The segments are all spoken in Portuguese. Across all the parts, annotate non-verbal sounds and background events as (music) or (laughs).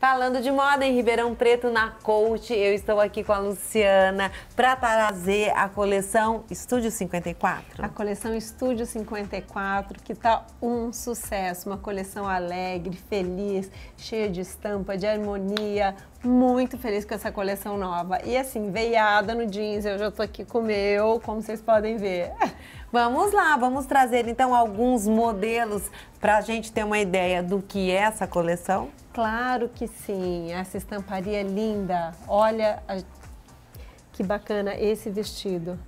Falando de moda em Ribeirão Preto, na Coach, eu estou aqui com a Luciana para trazer a coleção Estúdio 54. A coleção Estúdio 54, que tá um sucesso, uma coleção alegre, feliz, cheia de estampa, de harmonia, muito feliz com essa coleção nova. E assim, veiada no jeans, eu já tô aqui com o meu, como vocês podem ver. (laughs) Vamos lá, vamos trazer então alguns modelos para a gente ter uma ideia do que é essa coleção? Claro que sim, essa estamparia é linda. Olha a... que bacana esse vestido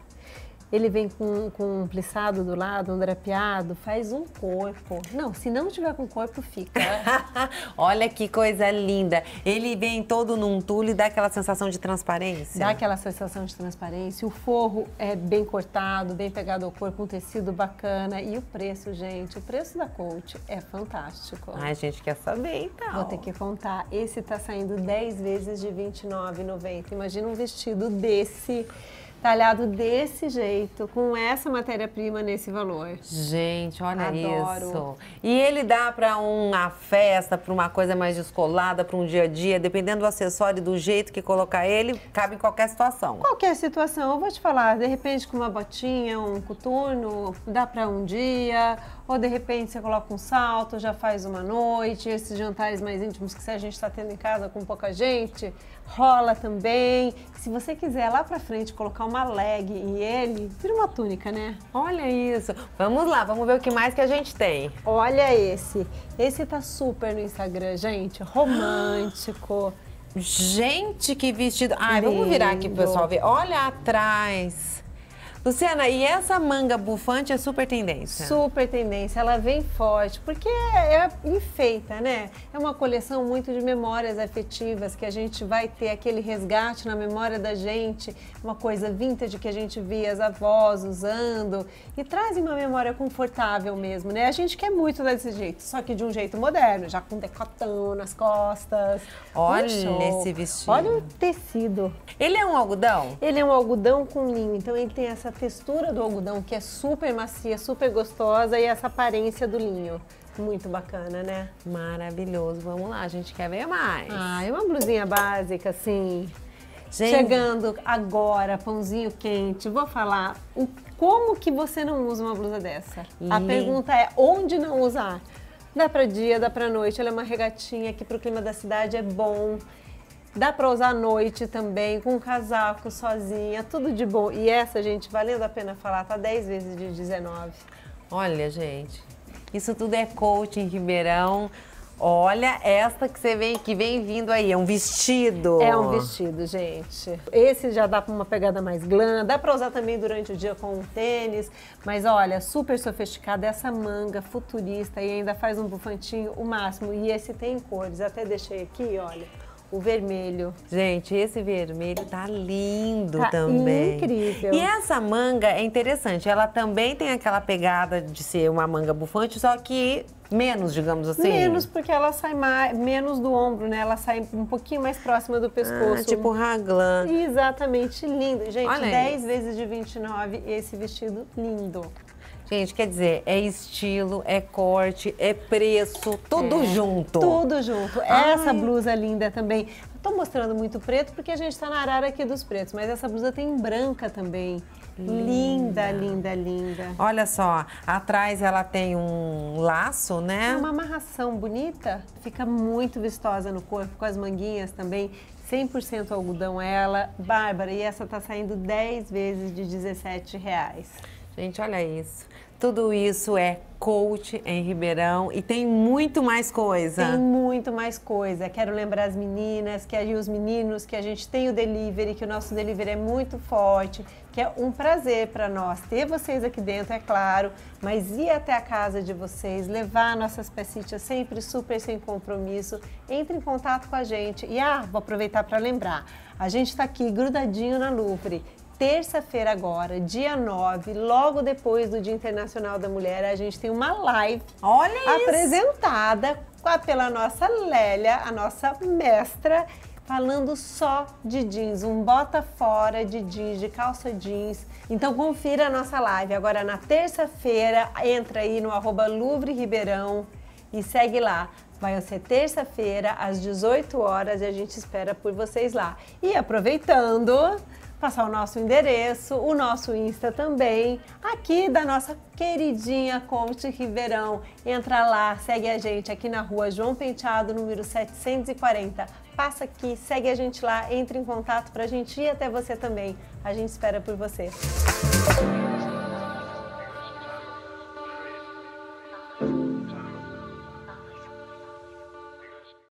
ele vem com, com um plissado do lado, um drapeado, faz um corpo. Não, se não tiver com corpo, fica. (laughs) Olha que coisa linda. Ele vem todo num tule e dá aquela sensação de transparência. Dá aquela sensação de transparência. O forro é bem cortado, bem pegado ao corpo, um tecido bacana. E o preço, gente, o preço da Coach é fantástico. Ai, gente, quer saber então. Vou ter que contar. Esse tá saindo 10 vezes de R$29,90. Imagina um vestido desse talhado desse jeito, com essa matéria-prima nesse valor. Gente, olha Adoro. isso. E ele dá para uma festa, para uma coisa mais descolada, para um dia a dia, dependendo do acessório e do jeito que colocar ele, cabe em qualquer situação. Qualquer situação, eu vou te falar, de repente com uma botinha, um coturno, dá para um dia, ou de repente você coloca um salto, já faz uma noite, esses jantares mais íntimos que a gente está tendo em casa com pouca gente, rola também. Se você quiser lá pra frente colocar uma leg e ele, vira uma túnica, né? Olha isso. Vamos lá, vamos ver o que mais que a gente tem. Olha esse. Esse tá super no Instagram, gente. Romântico. (gasps) Gente, que vestido. Ai, Lindo. vamos virar aqui pro pessoal ver. Olha atrás. Luciana, e essa manga bufante é super tendência? Super tendência, ela vem forte, porque é, é, enfeita, né? É uma coleção muito de memórias afetivas, que a gente vai ter aquele resgate na memória da gente, uma coisa vintage que a gente via as avós usando, e traz uma memória confortável mesmo, né? A gente quer muito desse jeito, só que de um jeito moderno, já com decotão nas costas. Olha esse vestido. Olha o tecido. Ele é um algodão? Ele é um algodão com linho, então ele tem essa essa textura do algodão que é super macia, super gostosa e essa aparência do linho. Muito bacana, né? Maravilhoso. Vamos lá, a gente quer ver mais. Ah, é uma blusinha básica, assim. Gente. Chegando agora, pãozinho quente, vou falar o, como que você não usa uma blusa dessa. A pergunta é onde não usar? Dá pra dia, dá pra noite, ela é uma regatinha que pro clima da cidade é bom. Dá para usar à noite também, com um casaco, sozinha, tudo de bom. E essa, gente, valendo a pena falar, tá 10 vezes de 19. Olha, gente, isso tudo é coaching Ribeirão. Olha esta que você vem que vem vindo aí, é um vestido. É um vestido, gente. Esse já dá para uma pegada mais glam, dá para usar também durante o dia com um tênis, mas olha, super sofisticada essa manga futurista e ainda faz um bufantinho o máximo. E esse tem cores, até deixei aqui, olha o vermelho. Gente, esse vermelho tá lindo tá também. incrível. E essa manga é interessante, ela também tem aquela pegada de ser uma manga bufante, só que menos, digamos assim. Menos, porque ela sai mais, menos do ombro, né? Ela sai um pouquinho mais próxima do pescoço. Ah, tipo raglan. Exatamente, lindo. Gente, 10 vezes de 29, esse vestido lindo. Gente, quer dizer, é estilo, é corte, é preço, tudo é, junto. Tudo junto. Ai. Essa blusa linda também. Estou mostrando muito preto porque a gente está na arara aqui dos pretos, mas essa blusa tem branca também. Linda, linda, linda, linda. Olha só, atrás ela tem um laço, né? É uma amarração bonita, fica muito vistosa no corpo, com as manguinhas também. 100% algodão ela, Bárbara, e essa tá saindo 10 vezes de 17 reais. Gente, olha isso. Tudo isso é coach em Ribeirão e tem muito mais coisa. Tem muito mais coisa. Quero lembrar as meninas, que os meninos, que a gente tem o delivery, que o nosso delivery é muito forte, que é um prazer para nós ter vocês aqui dentro, é claro, mas ir até a casa de vocês, levar nossas pecinhas sempre super sem compromisso, entre em contato com a gente. E ah, vou aproveitar para lembrar, a gente está aqui grudadinho na Louvre terça-feira agora, dia 9, logo depois do Dia Internacional da Mulher, a gente tem uma live Olha apresentada isso. pela nossa Lélia, a nossa mestra, falando só de jeans, um bota fora de jeans, de calça jeans. Então confira a nossa live agora na terça-feira, entra aí no arroba Louvre Ribeirão e segue lá. Vai ser terça-feira, às 18 horas, e a gente espera por vocês lá. E aproveitando, passar o nosso endereço, o nosso Insta também, aqui da nossa queridinha Conte Ribeirão. Entra lá, segue a gente aqui na rua João Penteado, número 740. Passa aqui, segue a gente lá, entre em contato para a gente ir até você também. A gente espera por você. Música